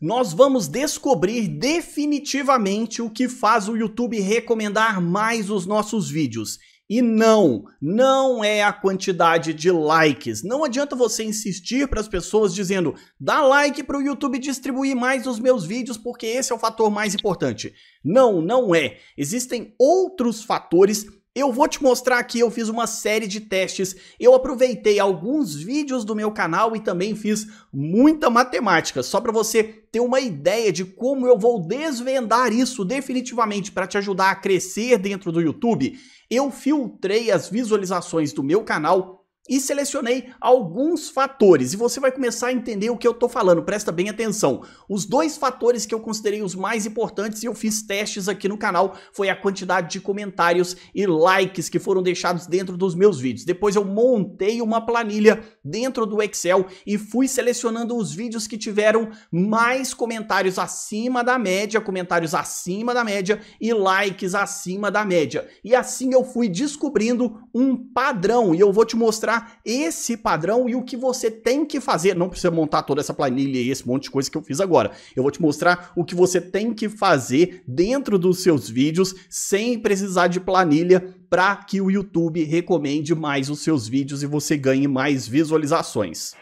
nós vamos descobrir definitivamente o que faz o YouTube recomendar mais os nossos vídeos. E não, não é a quantidade de likes. Não adianta você insistir para as pessoas dizendo: dá like para o YouTube distribuir mais os meus vídeos, porque esse é o fator mais importante. Não, não é. Existem outros fatores eu vou te mostrar aqui, eu fiz uma série de testes, eu aproveitei alguns vídeos do meu canal e também fiz muita matemática, só para você ter uma ideia de como eu vou desvendar isso definitivamente para te ajudar a crescer dentro do YouTube. Eu filtrei as visualizações do meu canal e selecionei alguns fatores. E você vai começar a entender o que eu estou falando, presta bem atenção. Os dois fatores que eu considerei os mais importantes e eu fiz testes aqui no canal foi a quantidade de comentários e likes que foram deixados dentro dos meus vídeos. Depois eu montei uma planilha dentro do Excel e fui selecionando os vídeos que tiveram mais comentários acima da média, comentários acima da média e likes acima da média. E assim eu fui descobrindo um padrão e eu vou te mostrar montar esse padrão e o que você tem que fazer. Não precisa montar toda essa planilha e esse monte de coisa que eu fiz agora. Eu vou te mostrar o que você tem que fazer dentro dos seus vídeos sem precisar de planilha para que o YouTube recomende mais os seus vídeos e você ganhe mais visualizações.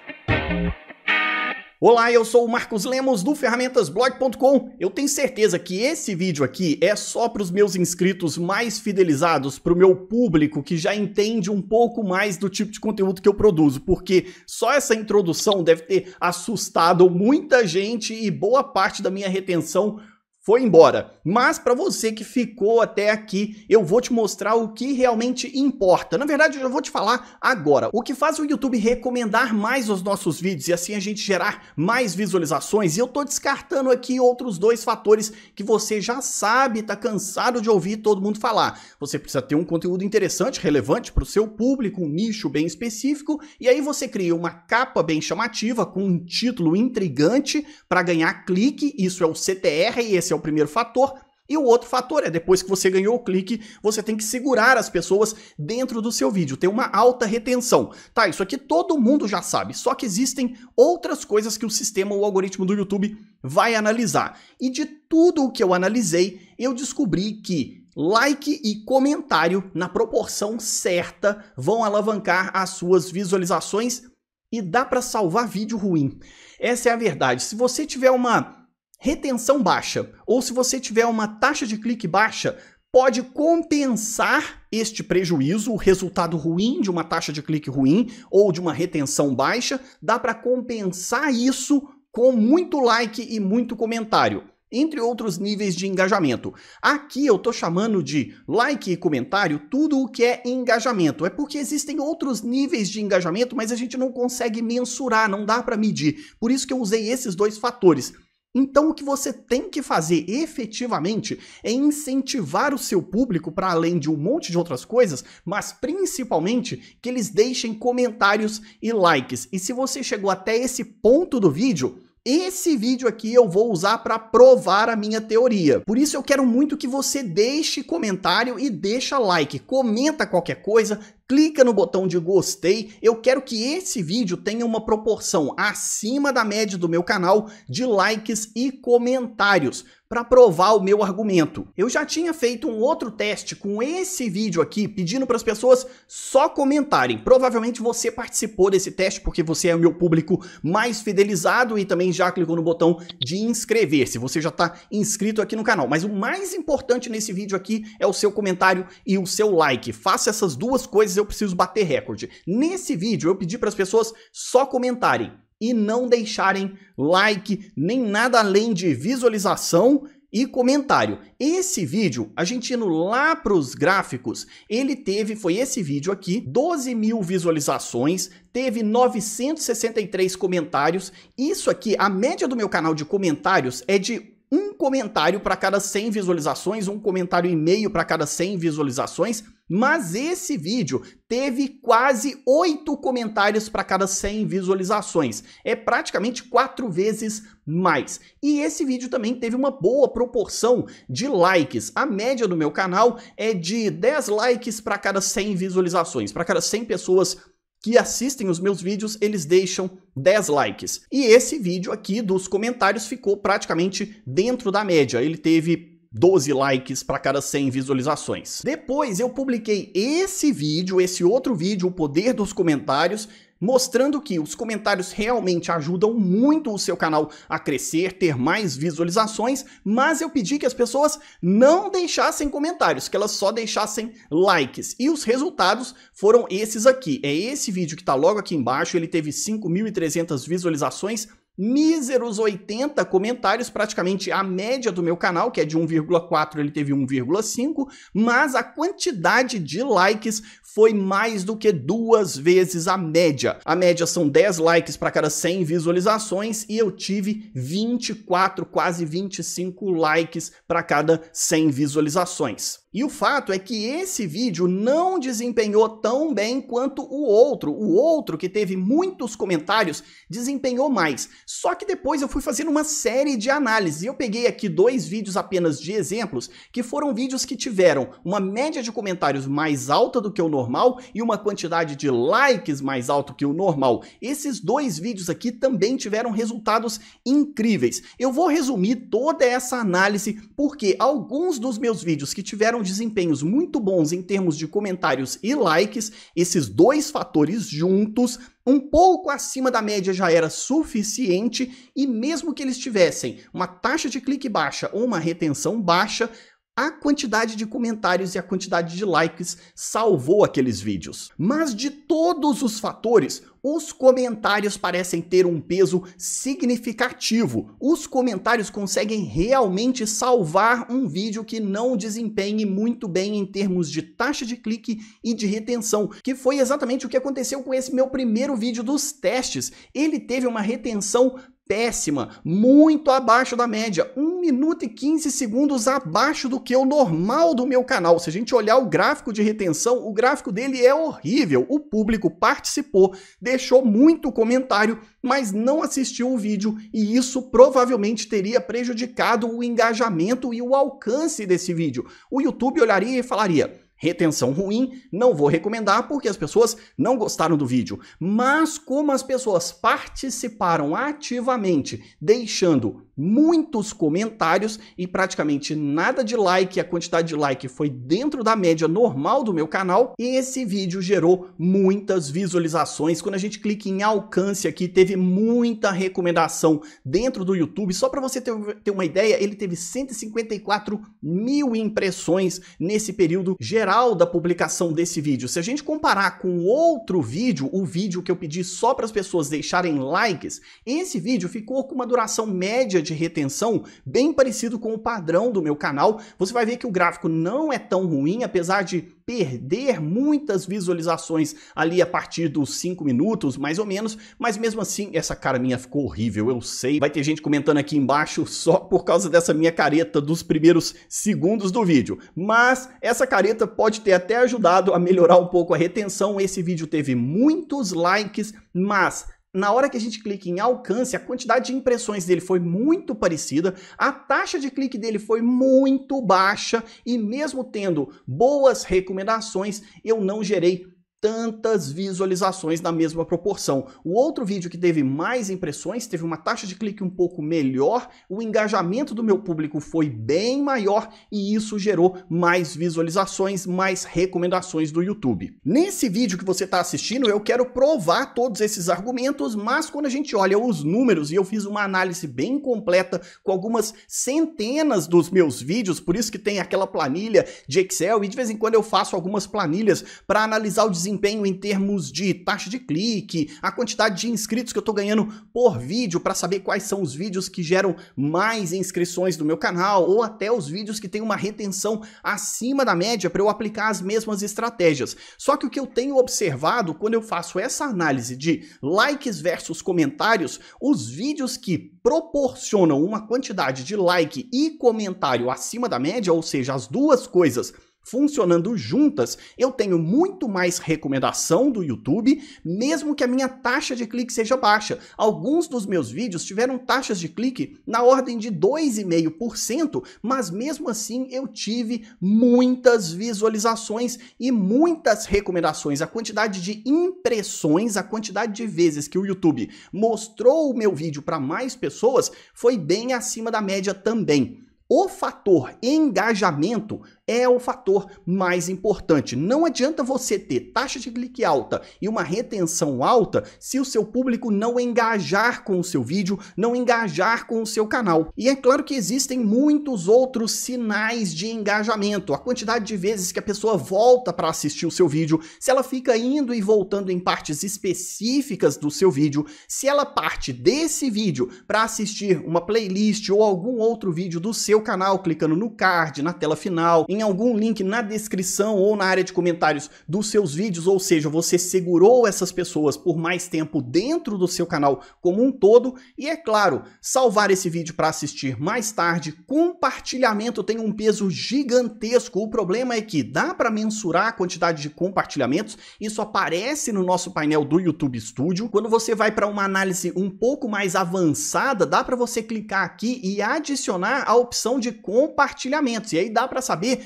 Olá, eu sou o Marcos Lemos do ferramentasblog.com. Eu tenho certeza que esse vídeo aqui é só para os meus inscritos mais fidelizados, para o meu público que já entende um pouco mais do tipo de conteúdo que eu produzo, porque só essa introdução deve ter assustado muita gente e boa parte da minha retenção foi embora. Mas para você que ficou até aqui, eu vou te mostrar o que realmente importa. Na verdade, eu vou te falar agora. O que faz o YouTube recomendar mais os nossos vídeos e assim a gente gerar mais visualizações. E eu tô descartando aqui outros dois fatores que você já sabe, tá cansado de ouvir todo mundo falar. Você precisa ter um conteúdo interessante, relevante para o seu público, um nicho bem específico, e aí você cria uma capa bem chamativa com um título intrigante para ganhar clique. Isso é o CTR e esse é é o primeiro fator. E o outro fator é depois que você ganhou o clique, você tem que segurar as pessoas dentro do seu vídeo, ter uma alta retenção. Tá, isso aqui todo mundo já sabe, só que existem outras coisas que o sistema ou algoritmo do YouTube vai analisar. E de tudo o que eu analisei, eu descobri que like e comentário na proporção certa vão alavancar as suas visualizações e dá para salvar vídeo ruim. Essa é a verdade. Se você tiver uma retenção baixa, ou se você tiver uma taxa de clique baixa, pode compensar este prejuízo, o resultado ruim de uma taxa de clique ruim ou de uma retenção baixa, dá para compensar isso com muito like e muito comentário entre outros níveis de engajamento. Aqui eu estou chamando de like e comentário tudo o que é engajamento. É porque existem outros níveis de engajamento, mas a gente não consegue mensurar, não dá para medir. Por isso que eu usei esses dois fatores. Então, o que você tem que fazer efetivamente é incentivar o seu público para além de um monte de outras coisas, mas principalmente que eles deixem comentários e likes. E se você chegou até esse ponto do vídeo, esse vídeo aqui eu vou usar para provar a minha teoria. Por isso eu quero muito que você deixe comentário e deixa like. Comenta qualquer coisa, clica no botão de gostei. Eu quero que esse vídeo tenha uma proporção acima da média do meu canal de likes e comentários para provar o meu argumento. Eu já tinha feito um outro teste com esse vídeo aqui, pedindo para as pessoas só comentarem. Provavelmente você participou desse teste porque você é o meu público mais fidelizado e também já clicou no botão de inscrever-se. Você já está inscrito aqui no canal. Mas o mais importante nesse vídeo aqui é o seu comentário e o seu like. Faça essas duas coisas, eu preciso bater recorde. Nesse vídeo eu pedi para as pessoas só comentarem e não deixarem like, nem nada além de visualização e comentário. Esse vídeo, a gente indo lá para os gráficos, ele teve, foi esse vídeo aqui, 12 mil visualizações, teve 963 comentários. Isso aqui, a média do meu canal de comentários é de um comentário para cada 100 visualizações, um comentário e meio para cada 100 visualizações, mas esse vídeo teve quase 8 comentários para cada 100 visualizações. É praticamente 4 vezes mais. E esse vídeo também teve uma boa proporção de likes. A média do meu canal é de 10 likes para cada 100 visualizações, para cada 100 pessoas que assistem os meus vídeos, eles deixam 10 likes. E esse vídeo aqui dos comentários ficou praticamente dentro da média. Ele teve 12 likes para cada 100 visualizações. Depois eu publiquei esse vídeo, esse outro vídeo, O Poder dos Comentários, mostrando que os comentários realmente ajudam muito o seu canal a crescer, ter mais visualizações, mas eu pedi que as pessoas não deixassem comentários, que elas só deixassem likes. E os resultados foram esses aqui. É esse vídeo que está logo aqui embaixo, ele teve 5.300 visualizações míseros 80 comentários, praticamente a média do meu canal, que é de 1,4, ele teve 1,5, mas a quantidade de likes foi mais do que duas vezes a média. A média são 10 likes para cada 100 visualizações e eu tive 24, quase 25 likes para cada 100 visualizações. E o fato é que esse vídeo não desempenhou tão bem quanto o outro. O outro, que teve muitos comentários, desempenhou mais. Só que depois eu fui fazendo uma série de análises. E eu peguei aqui dois vídeos apenas de exemplos, que foram vídeos que tiveram uma média de comentários mais alta do que o normal e uma quantidade de likes mais alto que o normal. Esses dois vídeos aqui também tiveram resultados incríveis. Eu vou resumir toda essa análise porque alguns dos meus vídeos que tiveram desempenhos muito bons em termos de comentários e likes, esses dois fatores juntos, um pouco acima da média já era suficiente, e mesmo que eles tivessem uma taxa de clique baixa ou uma retenção baixa, a quantidade de comentários e a quantidade de likes salvou aqueles vídeos. Mas de todos os fatores, os comentários parecem ter um peso significativo. Os comentários conseguem realmente salvar um vídeo que não desempenhe muito bem em termos de taxa de clique e de retenção, que foi exatamente o que aconteceu com esse meu primeiro vídeo dos testes. Ele teve uma retenção péssima, muito abaixo da média, 1 minuto e 15 segundos abaixo do que é o normal do meu canal. Se a gente olhar o gráfico de retenção, o gráfico dele é horrível. O público participou, deixou muito comentário, mas não assistiu o vídeo e isso provavelmente teria prejudicado o engajamento e o alcance desse vídeo. O YouTube olharia e falaria: Retenção ruim, não vou recomendar porque as pessoas não gostaram do vídeo. Mas como as pessoas participaram ativamente, deixando muitos comentários e praticamente nada de like, a quantidade de like foi dentro da média normal do meu canal, esse vídeo gerou muitas visualizações. Quando a gente clica em alcance aqui, teve muita recomendação dentro do YouTube. Só para você ter, ter uma ideia, ele teve 154 mil impressões nesse período geral geral da publicação desse vídeo. Se a gente comparar com outro vídeo, o vídeo que eu pedi só para as pessoas deixarem likes, esse vídeo ficou com uma duração média de retenção bem parecido com o padrão do meu canal. Você vai ver que o gráfico não é tão ruim, apesar de perder muitas visualizações ali a partir dos 5 minutos, mais ou menos, mas mesmo assim essa cara minha ficou horrível, eu sei. Vai ter gente comentando aqui embaixo só por causa dessa minha careta dos primeiros segundos do vídeo, mas essa careta pode ter até ajudado a melhorar um pouco a retenção. Esse vídeo teve muitos likes, mas na hora que a gente clica em alcance, a quantidade de impressões dele foi muito parecida, a taxa de clique dele foi muito baixa e mesmo tendo boas recomendações, eu não gerei tantas visualizações na mesma proporção. O outro vídeo que teve mais impressões, teve uma taxa de clique um pouco melhor, o engajamento do meu público foi bem maior e isso gerou mais visualizações, mais recomendações do YouTube. Nesse vídeo que você está assistindo, eu quero provar todos esses argumentos, mas quando a gente olha os números, e eu fiz uma análise bem completa com algumas centenas dos meus vídeos, por isso que tem aquela planilha de Excel, e de vez em quando eu faço algumas planilhas para analisar o desempenho desempenho em termos de taxa de clique, a quantidade de inscritos que eu estou ganhando por vídeo para saber quais são os vídeos que geram mais inscrições do meu canal ou até os vídeos que têm uma retenção acima da média para eu aplicar as mesmas estratégias. Só que o que eu tenho observado quando eu faço essa análise de likes versus comentários, os vídeos que proporcionam uma quantidade de like e comentário acima da média, ou seja, as duas coisas funcionando juntas, eu tenho muito mais recomendação do YouTube, mesmo que a minha taxa de clique seja baixa. Alguns dos meus vídeos tiveram taxas de clique na ordem de 2,5%, mas mesmo assim eu tive muitas visualizações e muitas recomendações. A quantidade de impressões, a quantidade de vezes que o YouTube mostrou o meu vídeo para mais pessoas foi bem acima da média também. O fator engajamento é o fator mais importante. Não adianta você ter taxa de clique alta e uma retenção alta se o seu público não engajar com o seu vídeo, não engajar com o seu canal. E é claro que existem muitos outros sinais de engajamento, a quantidade de vezes que a pessoa volta para assistir o seu vídeo, se ela fica indo e voltando em partes específicas do seu vídeo, se ela parte desse vídeo para assistir uma playlist ou algum outro vídeo do seu canal, clicando no card, na tela final, em algum link na descrição ou na área de comentários dos seus vídeos, ou seja, você segurou essas pessoas por mais tempo dentro do seu canal como um todo. E é claro, salvar esse vídeo para assistir mais tarde, compartilhamento tem um peso gigantesco. O problema é que dá para mensurar a quantidade de compartilhamentos, isso aparece no nosso painel do YouTube Studio. Quando você vai para uma análise um pouco mais avançada, dá para você clicar aqui e adicionar a opção de compartilhamentos. E aí dá para saber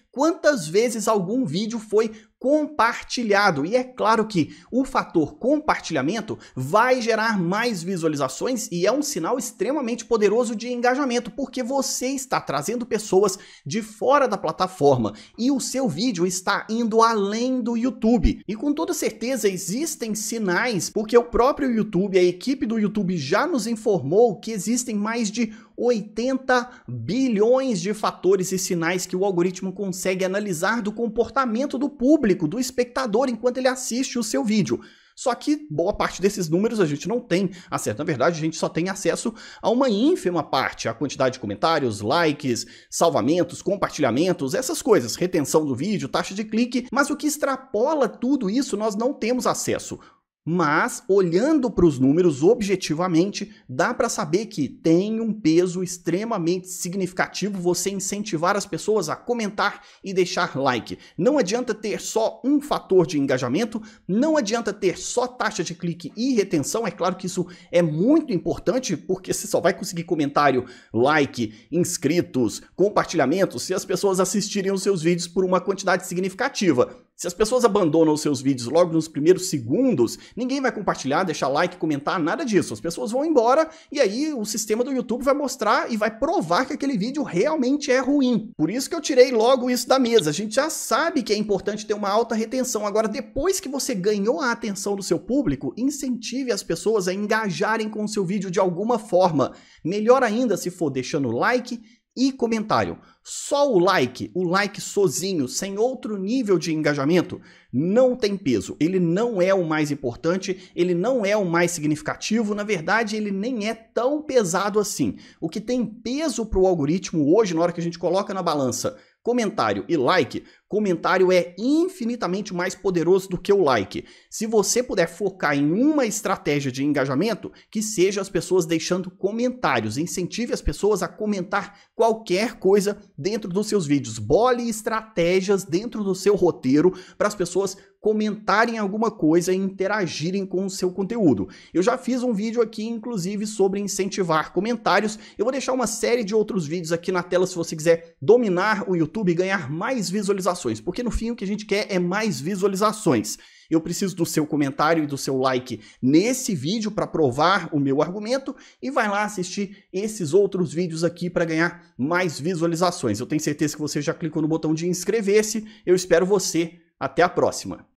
quantas vezes algum vídeo foi compartilhado. E é claro que o fator compartilhamento vai gerar mais visualizações e é um sinal extremamente poderoso de engajamento, porque você está trazendo pessoas de fora da plataforma e o seu vídeo está indo além do YouTube. E com toda certeza existem sinais, porque o próprio YouTube, a equipe do YouTube já nos informou que existem mais de 80 bilhões de fatores e sinais que o algoritmo consegue consegue analisar do comportamento do público, do espectador, enquanto ele assiste o seu vídeo. Só que boa parte desses números a gente não tem acesso. Na verdade, a gente só tem acesso a uma ínfima parte, a quantidade de comentários, likes, salvamentos, compartilhamentos, essas coisas, retenção do vídeo, taxa de clique, mas o que extrapola tudo isso nós não temos acesso. Mas, olhando para os números objetivamente, dá para saber que tem um peso extremamente significativo você incentivar as pessoas a comentar e deixar like. Não adianta ter só um fator de engajamento, não adianta ter só taxa de clique e retenção. É claro que isso é muito importante, porque você só vai conseguir comentário, like, inscritos, compartilhamento se as pessoas assistirem os seus vídeos por uma quantidade significativa. Se as pessoas abandonam os seus vídeos logo nos primeiros segundos, ninguém vai compartilhar, deixar like, comentar, nada disso. As pessoas vão embora e aí o sistema do YouTube vai mostrar e vai provar que aquele vídeo realmente é ruim. Por isso que eu tirei logo isso da mesa. A gente já sabe que é importante ter uma alta retenção. Agora, depois que você ganhou a atenção do seu público, incentive as pessoas a engajarem com o seu vídeo de alguma forma. Melhor ainda se for deixando like, e comentário. Só o like, o like sozinho, sem outro nível de engajamento, não tem peso. Ele não é o mais importante, ele não é o mais significativo, na verdade, ele nem é tão pesado assim. O que tem peso para o algoritmo hoje, na hora que a gente coloca na balança comentário e like, Comentário é infinitamente mais poderoso do que o like. Se você puder focar em uma estratégia de engajamento, que seja as pessoas deixando comentários, incentive as pessoas a comentar qualquer coisa dentro dos seus vídeos. Bole estratégias dentro do seu roteiro para as pessoas comentarem alguma coisa e interagirem com o seu conteúdo. Eu já fiz um vídeo aqui, inclusive, sobre incentivar comentários. Eu vou deixar uma série de outros vídeos aqui na tela se você quiser dominar o YouTube e ganhar mais visualizações visualizações, porque no fim o que a gente quer é mais visualizações. Eu preciso do seu comentário e do seu like nesse vídeo para provar o meu argumento e vai lá assistir esses outros vídeos aqui para ganhar mais visualizações. Eu tenho certeza que você já clicou no botão de inscrever-se. Eu espero você. Até a próxima.